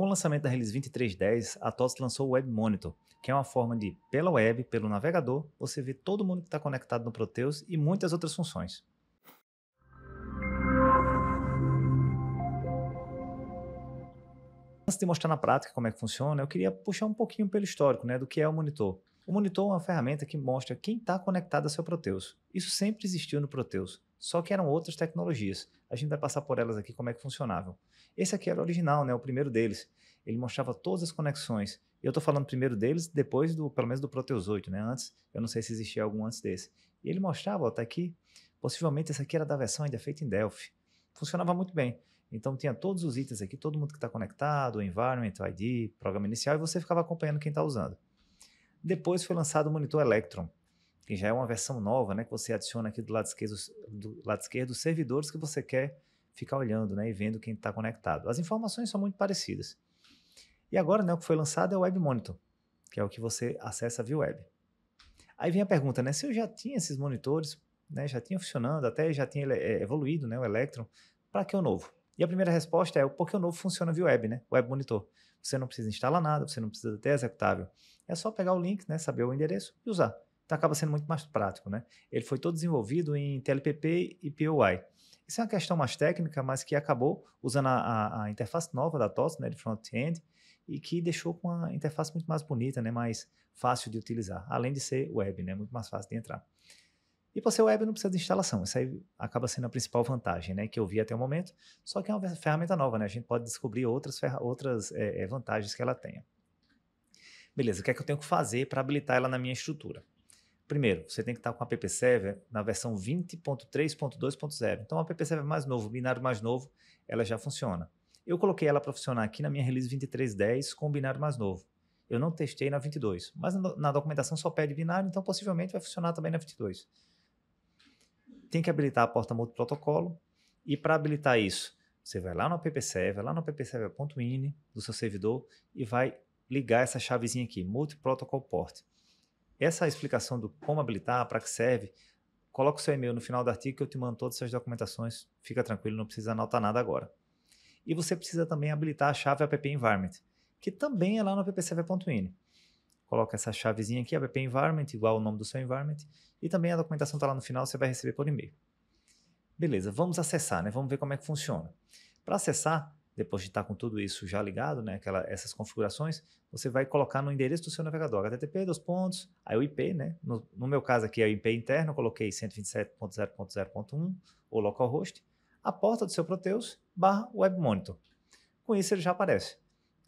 Com o lançamento da Release 2310, a TOS lançou o Web Monitor, que é uma forma de, pela web, pelo navegador, você ver todo mundo que está conectado no Proteus e muitas outras funções. Antes de mostrar na prática como é que funciona, eu queria puxar um pouquinho pelo histórico né, do que é o monitor. O monitor é uma ferramenta que mostra quem está conectado a seu Proteus. Isso sempre existiu no Proteus, só que eram outras tecnologias. A gente vai passar por elas aqui como é que funcionavam. Esse aqui era o original, né, o primeiro deles. Ele mostrava todas as conexões. Eu estou falando primeiro deles, depois do, pelo menos do Proteus 8, né? Antes, eu não sei se existia algum antes desse. E ele mostrava, ó, tá aqui. Possivelmente essa aqui era da versão ainda feita em Delphi. Funcionava muito bem. Então tinha todos os itens aqui, todo mundo que está conectado, o environment, o ID, programa inicial, e você ficava acompanhando quem está usando. Depois foi lançado o monitor Electron, que já é uma versão nova, né, que você adiciona aqui do lado esquerdo, do lado esquerdo os servidores que você quer ficar olhando, né, e vendo quem está conectado. As informações são muito parecidas. E agora, né, o que foi lançado é o Web Monitor, que é o que você acessa via web. Aí vem a pergunta, né, se eu já tinha esses monitores, né, já tinha funcionando, até já tinha é, evoluído, né, o Electron, para que o novo? E a primeira resposta é porque o novo funciona via web, né, web monitor. Você não precisa instalar nada, você não precisa ter executável. É só pegar o link, né, saber o endereço e usar. Então acaba sendo muito mais prático, né? Ele foi todo desenvolvido em TLPP e POI. Isso é uma questão mais técnica, mas que acabou usando a, a, a interface nova da TOS, né, de front-end, e que deixou com uma interface muito mais bonita, né, mais fácil de utilizar, além de ser web, né, muito mais fácil de entrar. E para ser web não precisa de instalação. Isso aí acaba sendo a principal vantagem, né? Que eu vi até o momento. Só que é uma ferramenta nova, né? A gente pode descobrir outras, outras é, é, vantagens que ela tenha. Beleza, o que é que eu tenho que fazer para habilitar ela na minha estrutura? Primeiro, você tem que estar com a app server na versão 20.3.2.0. Então, a app server mais novo, o binário mais novo, ela já funciona. Eu coloquei ela para funcionar aqui na minha release 23.10 com o binário mais novo. Eu não testei na 22, mas na documentação só pede binário, então possivelmente vai funcionar também na 22 tem que habilitar a porta multiprotocolo. E para habilitar isso, você vai lá no appserver, vai lá no appserver.ini do seu servidor e vai ligar essa chavezinha aqui, multiprotocol port. Essa explicação do como habilitar, para que serve, coloca o seu e-mail no final do artigo que eu te mando todas essas documentações. Fica tranquilo, não precisa anotar nada agora. E você precisa também habilitar a chave app environment, que também é lá no appserver.ini coloca essa chavezinha aqui, app environment, igual o nome do seu environment, e também a documentação está lá no final, você vai receber por e-mail. Beleza, vamos acessar, né? Vamos ver como é que funciona. Para acessar, depois de estar tá com tudo isso já ligado, né, aquela, essas configurações, você vai colocar no endereço do seu navegador, HTTP, dois pontos, aí o IP, né? No, no meu caso aqui é o IP interno, eu coloquei 127.0.0.1 ou localhost, a porta do seu Proteus barra webmonitor. Com isso ele já aparece.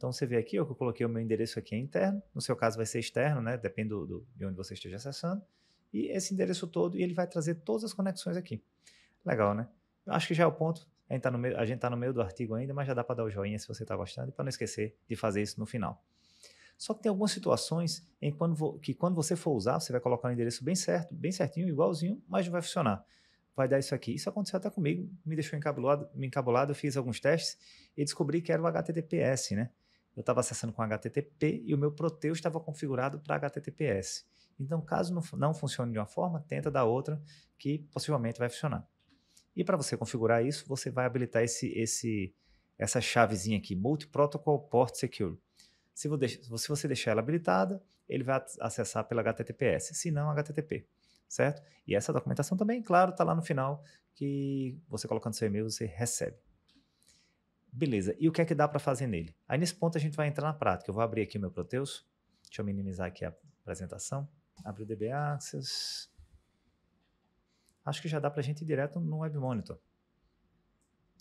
Então você vê aqui, ó, que eu coloquei o meu endereço aqui é interno, no seu caso vai ser externo, né? Depende do, do, de onde você esteja acessando. E esse endereço todo, e ele vai trazer todas as conexões aqui. Legal, né? Eu acho que já é o ponto. A gente está no, tá no meio do artigo ainda, mas já dá para dar o joinha se você está gostando, e para não esquecer de fazer isso no final. Só que tem algumas situações em quando vo, que quando você for usar, você vai colocar o endereço bem certo, bem certinho, igualzinho, mas não vai funcionar vai dar isso aqui. Isso aconteceu até comigo, me deixou encabulado, me encabulado, eu fiz alguns testes e descobri que era o HTTPS, né? eu estava acessando com HTTP e o meu Proteus estava configurado para HTTPS. Então, caso não, não funcione de uma forma, tenta da outra, que possivelmente vai funcionar. E para você configurar isso, você vai habilitar esse, esse, essa chavezinha aqui, Multi Protocol Port Secure. Se, você deixar ela habilitada, ele vai acessar pela HTTPS, se não HTTP, certo? E essa documentação também, claro, está lá no final, que você colocando seu e-mail, você recebe. Beleza, e o que é que dá para fazer nele? Aí nesse ponto a gente vai entrar na prática. Eu vou abrir aqui o meu Proteus. Deixa eu minimizar aqui a apresentação. Abre o DB Access. Acho que já dá para a gente ir direto no Web Monitor.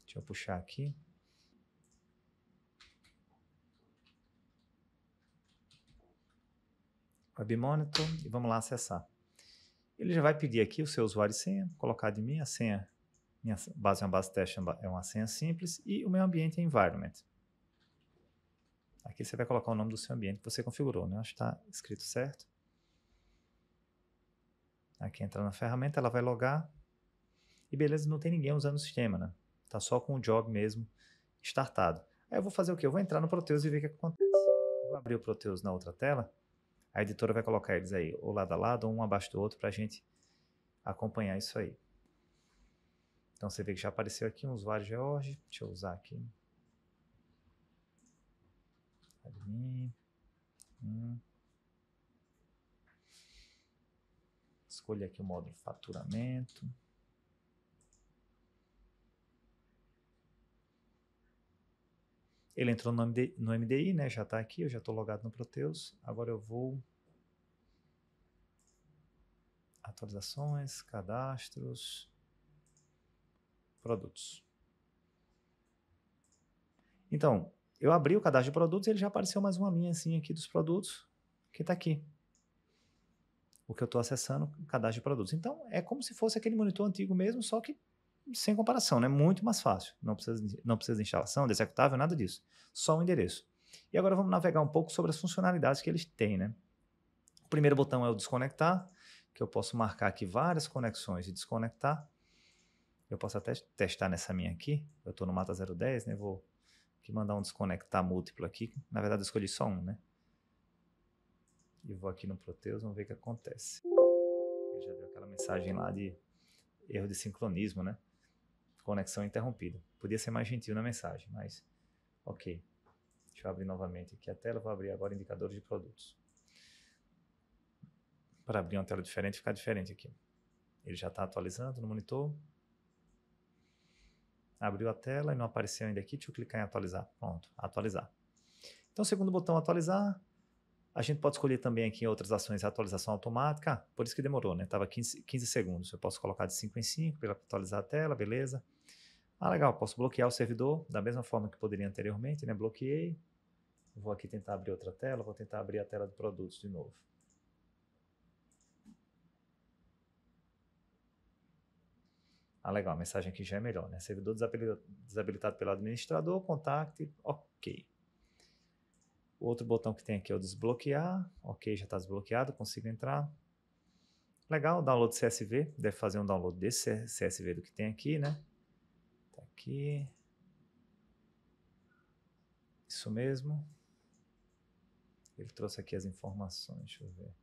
Deixa eu puxar aqui. Web Monitor e vamos lá acessar. Ele já vai pedir aqui o seu usuário e senha, colocar de mim a senha minha base é uma base teste, é uma senha simples. E o meu ambiente é environment. Aqui você vai colocar o nome do seu ambiente que você configurou, né? Acho que está escrito certo. Aqui entra na ferramenta, ela vai logar. E beleza, não tem ninguém usando o sistema, né? Tá só com o job mesmo startado. Aí eu vou fazer o quê? Eu vou entrar no Proteus e ver o que acontece. vou abrir o Proteus na outra tela. A editora vai colocar eles aí, ou lado a lado, ou um abaixo do outro, para a gente acompanhar isso aí. Então você vê que já apareceu aqui um usuário George. Deixa eu usar aqui. Admin. Hum. Escolha aqui o modo faturamento. Ele entrou no MDI né? Já está aqui, eu já estou logado no Proteus. Agora eu vou. Atualizações, cadastros produtos. Então, eu abri o cadastro de produtos e ele já apareceu mais uma linha assim aqui dos produtos, que está aqui. O que eu estou acessando, cadastro de produtos. Então, é como se fosse aquele monitor antigo mesmo, só que sem comparação, né? Muito mais fácil. Não precisa, não precisa de instalação, de executável, nada disso. Só o um endereço. E agora vamos navegar um pouco sobre as funcionalidades que eles têm, né? O primeiro botão é o desconectar, que eu posso marcar aqui várias conexões e desconectar. Eu posso até testar nessa minha aqui. Eu estou no Mata 010, né? Vou aqui mandar um desconectar múltiplo aqui. Na verdade, eu escolhi só um, né? E vou aqui no Proteus, vamos ver o que acontece. Eu já deu aquela mensagem lá de erro de sincronismo, né? Conexão interrompida. Podia ser mais gentil na mensagem, mas ok. Deixa eu abrir novamente aqui a tela. Vou abrir agora indicadores de produtos. Para abrir uma tela diferente, ficar diferente aqui. Ele já está atualizando no monitor. Abriu a tela e não apareceu ainda aqui. Deixa eu clicar em atualizar. Pronto, atualizar. Então, segundo botão atualizar, a gente pode escolher também aqui em outras ações atualização automática. Ah, por isso que demorou, né? Estava 15, 15 segundos. Eu posso colocar de 5 em 5 para atualizar a tela, beleza. Ah, legal, posso bloquear o servidor da mesma forma que poderia anteriormente, né? Bloqueei. Vou aqui tentar abrir outra tela, vou tentar abrir a tela de produtos de novo. Ah, legal, a mensagem aqui já é melhor, né? Servidor desabilitado pelo administrador, contacte, ok. O outro botão que tem aqui é o desbloquear, ok, já está desbloqueado, consigo entrar. Legal, download CSV, deve fazer um download desse CSV do que tem aqui, né? Tá aqui. Isso mesmo. Ele trouxe aqui as informações, deixa eu ver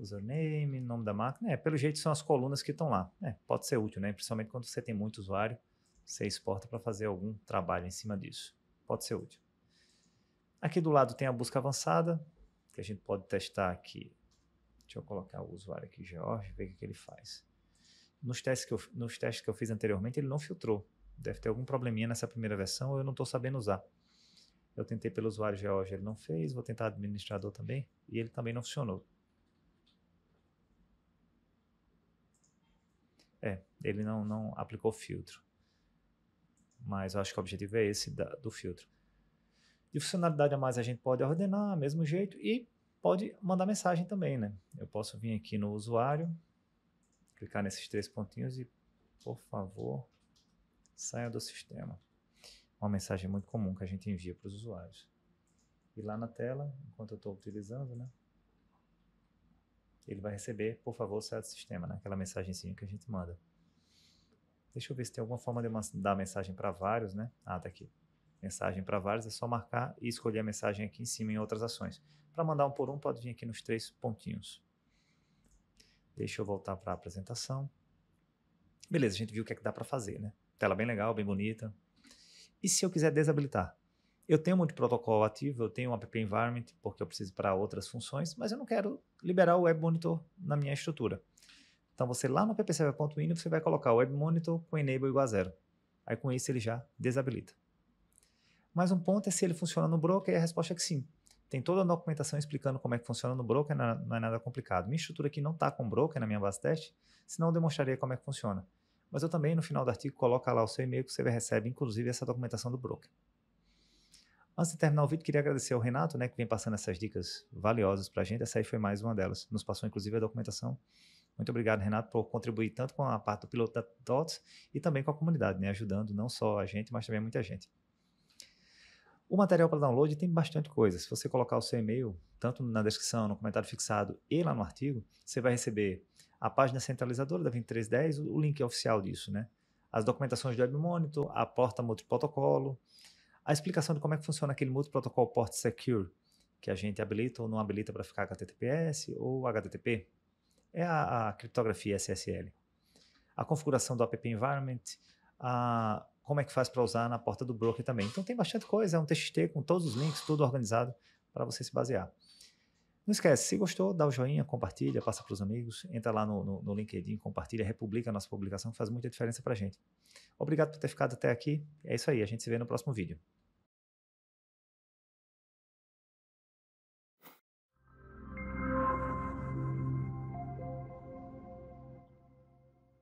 username, nome da máquina. É, pelo jeito são as colunas que estão lá. É, pode ser útil, né? Principalmente quando você tem muito usuário, você exporta para fazer algum trabalho em cima disso. Pode ser útil. Aqui do lado tem a busca avançada, que a gente pode testar aqui. Deixa eu colocar o usuário aqui, George, ver o que ele faz. Nos testes, que eu, nos testes que eu fiz anteriormente, ele não filtrou. Deve ter algum probleminha nessa primeira versão, eu não estou sabendo usar. Eu tentei pelo usuário George, ele não fez. Vou tentar administrador também, e ele também não funcionou. É, ele não, não aplicou filtro. Mas eu acho que o objetivo é esse da, do filtro. De funcionalidade a mais a gente pode ordenar, mesmo jeito, e pode mandar mensagem também, né? Eu posso vir aqui no usuário, clicar nesses três pontinhos e, por favor, saia do sistema. Uma mensagem muito comum que a gente envia para os usuários. E lá na tela, enquanto eu estou utilizando, né? ele vai receber, por favor, saia do sistema, né? aquela mensagenzinha que a gente manda. Deixa eu ver se tem alguma forma de dar mensagem para vários, né? Ah, tá aqui. Mensagem para vários, é só marcar e escolher a mensagem aqui em cima em outras ações. Para mandar um por um, pode vir aqui nos três pontinhos. Deixa eu voltar para a apresentação. Beleza, a gente viu o que é que dá para fazer, né? Tela bem legal, bem bonita. E se eu quiser desabilitar? Eu tenho muito protocolo ativo, eu tenho um app environment, porque eu preciso para outras funções, mas eu não quero liberar o web monitor na minha estrutura. Então, você lá no ppserver.win, você vai colocar o web monitor com enable igual a zero. Aí, com isso, ele já desabilita. Mas um ponto é se ele funciona no broker, e a resposta é que sim. Tem toda a documentação explicando como é que funciona no broker, não é, é nada complicado. Minha estrutura aqui não está com broker na minha base teste, senão eu demonstraria como é que funciona. Mas eu também, no final do artigo, coloca lá o seu e-mail que você recebe, inclusive, essa documentação do broker. Antes de terminar o vídeo, queria agradecer ao Renato, né, que vem passando essas dicas valiosas para a gente. Essa aí foi mais uma delas. Nos passou, inclusive, a documentação. Muito obrigado, Renato, por contribuir tanto com a parte do piloto da TOTS e também com a comunidade, né, ajudando não só a gente, mas também muita gente. O material para download tem bastante coisa. Se você colocar o seu e-mail, tanto na descrição, no comentário fixado e lá no artigo, você vai receber a página centralizadora da 2310, o link oficial disso, né? As documentações do Web Monitor, a porta multiprotocolo, protocolo a explicação de como é que funciona aquele protocolo port secure que a gente habilita ou não habilita para ficar HTTPS ou HTTP é a, a criptografia SSL. A configuração do app environment, a, como é que faz para usar na porta do broker também. Então tem bastante coisa, é um TXT com todos os links, tudo organizado para você se basear. Não esquece, se gostou, dá o joinha, compartilha, passa para os amigos, entra lá no, no, no, LinkedIn, compartilha, republica a nossa publicação, faz muita diferença para a gente. Obrigado por ter ficado até aqui. É isso aí, a gente se vê no próximo vídeo.